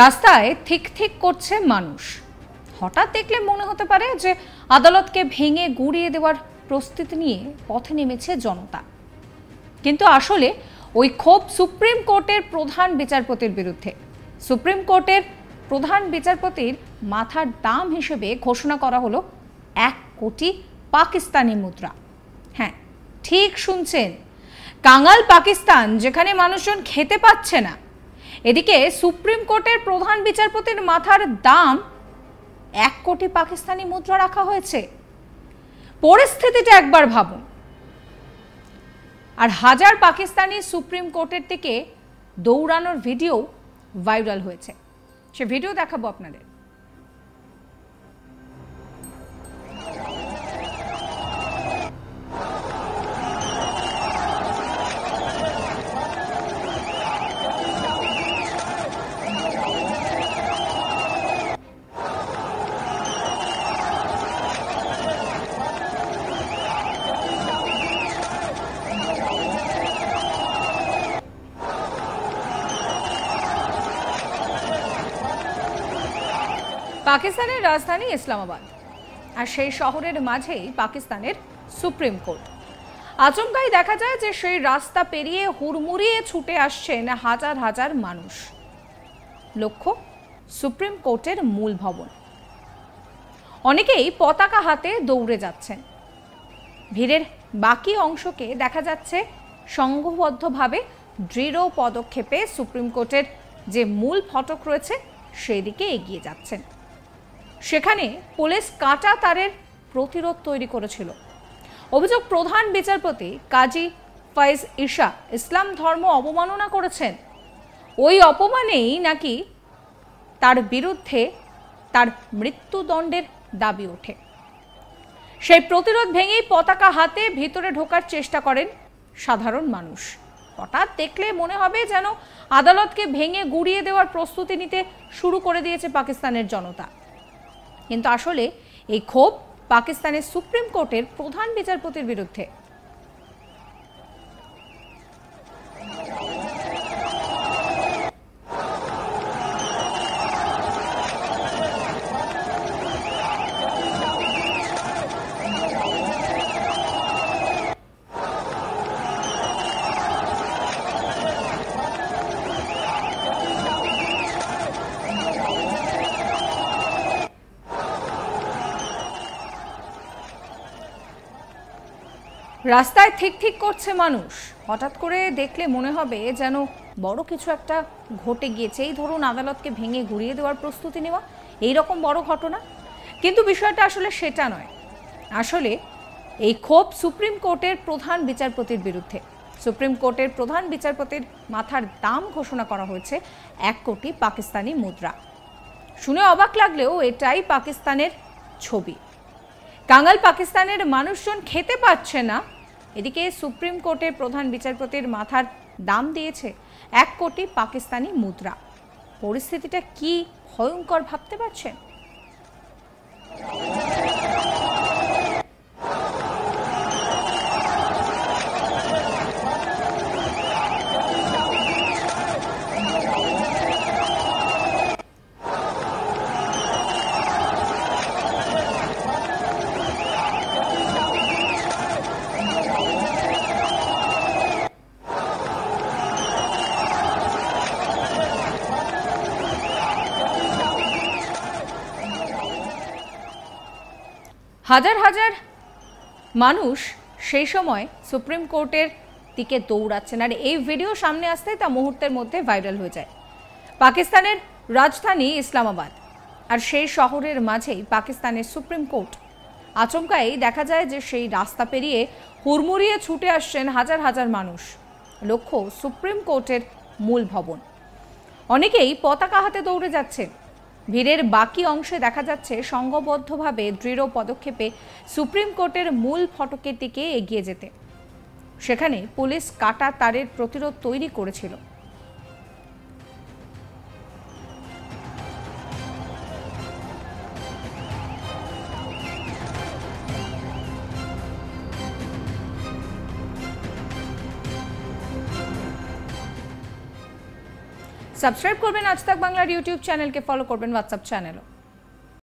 রাস্তায় thick thick করছে মানুষ হঠাৎ দেখলে মনে হতে পারে যে আদালতকে ভেঙে গুঁড়িয়ে দেওয়ার প্রস্তুতি নিয়ে পথে নেমেছে জনতা কিন্তু আসলে ওই ক্ষোভ সুপ্রিম কোর্টের প্রধান বিচারপতির বিরুদ্ধে সুপ্রিম কোর্টের প্রধান বিচারপতির মাথার দাম হিসেবে ঘোষণা করা হলো এক কোটি পাকিস্তানি মুদ্রা হ্যাঁ ঠিক শুনছেন কাঙাল পাকিস্তান যেখানে মানুষজন খেতে পাচ্ছে না এদিকে সুপ্রিম কোর্টের প্রধান বিচারপতির মাথার দাম এক কোটি পাকিস্তানি মুদ্রা রাখা হয়েছে পরিস্থিতিটা একবার ভাবুন আর হাজার পাকিস্তানি সুপ্রিম কোর্টের থেকে দৌড়ানোর ভিডিও ভাইরাল হয়েছে সে ভিডিও দেখাবো আপনাদের পাকিস্তানের রাজধানী ইসলামাবাদ আর সেই শহরের মাঝেই পাকিস্তানের সুপ্রিম কোর্ট আচমকাই দেখা যায় যে সেই রাস্তা পেরিয়ে হুড়মুড়িয়ে ছুটে আসছেন হাজার হাজার মানুষ লক্ষ্য সুপ্রিম কোর্টের মূল ভবন অনেকেই পতাকা হাতে দৌড়ে যাচ্ছেন ভিড়ের বাকি অংশকে দেখা যাচ্ছে সংঘবদ্ধভাবে দৃঢ় পদক্ষেপে সুপ্রিম কোর্টের যে মূল ফটক রয়েছে সেদিকে এগিয়ে যাচ্ছেন সেখানে পুলিশ কাঁটা তারের প্রতিরোধ তৈরি করেছিল অভিযোগ প্রধান বিচারপতি কাজী ফয়েজ ঈশা ইসলাম ধর্ম অবমাননা করেছেন ওই অপমানেই নাকি তার বিরুদ্ধে তার মৃত্যুদণ্ডের দাবি ওঠে সেই প্রতিরোধ ভেঙেই পতাকা হাতে ভিতরে ঢোকার চেষ্টা করেন সাধারণ মানুষ হঠাৎ দেখলে মনে হবে যেন আদালতকে ভেঙে গুড়িয়ে দেওয়ার প্রস্তুতি নিতে শুরু করে দিয়েছে পাকিস্তানের জনতা কিন্তু আসলে এই ক্ষোভ পাকিস্তানের সুপ্রিম কোর্টের প্রধান বিচারপতির বিরুদ্ধে রাস্তায় ঠিক ঠিক করছে মানুষ হঠাৎ করে দেখলে মনে হবে যেন বড় কিছু একটা ঘটে গিয়েছে এই ধরুন আদালতকে ভেঙে ঘুরিয়ে দেওয়ার প্রস্তুতি নেওয়া এই রকম বড় ঘটনা কিন্তু বিষয়টা আসলে সেটা নয় আসলে এই ক্ষোভ সুপ্রিম কোর্টের প্রধান বিচারপতির বিরুদ্ধে সুপ্রিম কোর্টের প্রধান বিচারপতির মাথার দাম ঘোষণা করা হয়েছে এক কোটি পাকিস্তানি মুদ্রা শুনে অবাক লাগলেও এটাই পাকিস্তানের ছবি কাঙ্গাল পাকিস্তানের মানুষজন খেতে পাচ্ছে না এদিকে সুপ্রিম কোর্টের প্রধান বিচারপতির মাথার দাম দিয়েছে এক কোটি পাকিস্তানি মুদ্রা পরিস্থিতিটা কি ভয়ঙ্কর ভাবতে পারছেন হাজার হাজার মানুষ সেই সময় সুপ্রিম কোর্টের দিকে দৌড়াচ্ছেন আর এই ভিডিও সামনে আসতেই তা মুহূর্তের মধ্যে ভাইরাল হয়ে যায় পাকিস্তানের রাজধানী ইসলামাবাদ আর সেই শহরের মাঝেই পাকিস্তানের সুপ্রিম কোর্ট আচমকাই দেখা যায় যে সেই রাস্তা পেরিয়ে হুড়মুড়িয়ে ছুটে আসছেন হাজার হাজার মানুষ লক্ষ্য সুপ্রিম কোর্টের মূল ভবন অনেকেই পতাকা হাতে দৌড়ে যাচ্ছেন ভিড়ের বাকি অংশে দেখা যাচ্ছে সংঘবদ্ধভাবে দৃঢ় পদক্ষেপে সুপ্রিম কোর্টের মূল ফটকের দিকে এগিয়ে যেতে সেখানে পুলিশ কাটা তারের প্রতিরোধ তৈরি করেছিল সাবস্ক্রাইব করবেন আজ তাক বাংলার ইউটিউব চ্যানেলকে ফলো করবেন হোয়াটসঅ্যাপ চ্যানেলও